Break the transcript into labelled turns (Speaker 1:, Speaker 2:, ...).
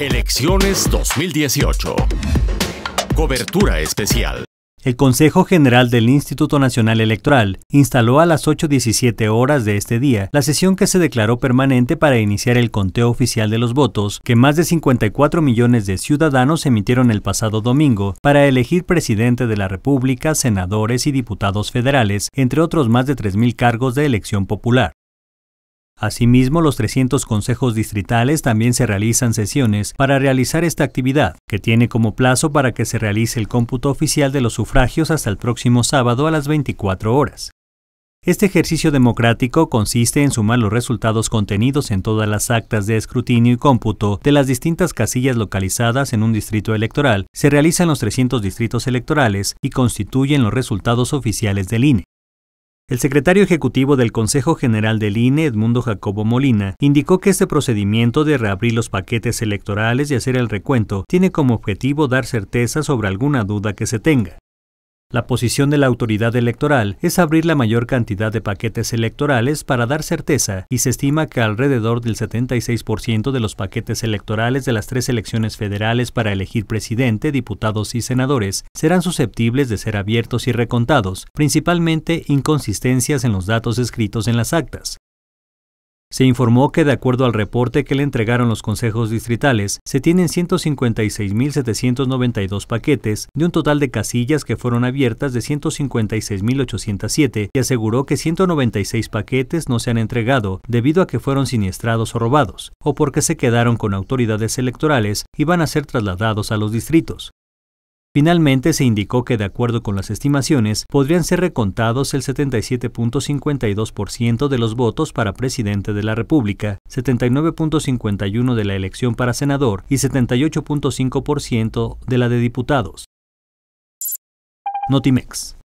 Speaker 1: Elecciones 2018. Cobertura especial. El Consejo General del Instituto Nacional Electoral instaló a las 8.17 horas de este día la sesión que se declaró permanente para iniciar el conteo oficial de los votos que más de 54 millones de ciudadanos emitieron el pasado domingo para elegir presidente de la República, senadores y diputados federales, entre otros más de 3.000 cargos de elección popular. Asimismo, los 300 consejos distritales también se realizan sesiones para realizar esta actividad, que tiene como plazo para que se realice el cómputo oficial de los sufragios hasta el próximo sábado a las 24 horas. Este ejercicio democrático consiste en sumar los resultados contenidos en todas las actas de escrutinio y cómputo de las distintas casillas localizadas en un distrito electoral, se realizan los 300 distritos electorales y constituyen los resultados oficiales del INE. El secretario ejecutivo del Consejo General del INE, Edmundo Jacobo Molina, indicó que este procedimiento de reabrir los paquetes electorales y hacer el recuento tiene como objetivo dar certeza sobre alguna duda que se tenga. La posición de la autoridad electoral es abrir la mayor cantidad de paquetes electorales para dar certeza y se estima que alrededor del 76% de los paquetes electorales de las tres elecciones federales para elegir presidente, diputados y senadores serán susceptibles de ser abiertos y recontados, principalmente inconsistencias en los datos escritos en las actas. Se informó que, de acuerdo al reporte que le entregaron los consejos distritales, se tienen 156.792 paquetes de un total de casillas que fueron abiertas de 156.807 y aseguró que 196 paquetes no se han entregado debido a que fueron siniestrados o robados, o porque se quedaron con autoridades electorales y van a ser trasladados a los distritos. Finalmente se indicó que de acuerdo con las estimaciones podrían ser recontados el 77.52% de los votos para presidente de la República, 79.51 de la elección para senador y 78.5% de la de diputados. Notimex.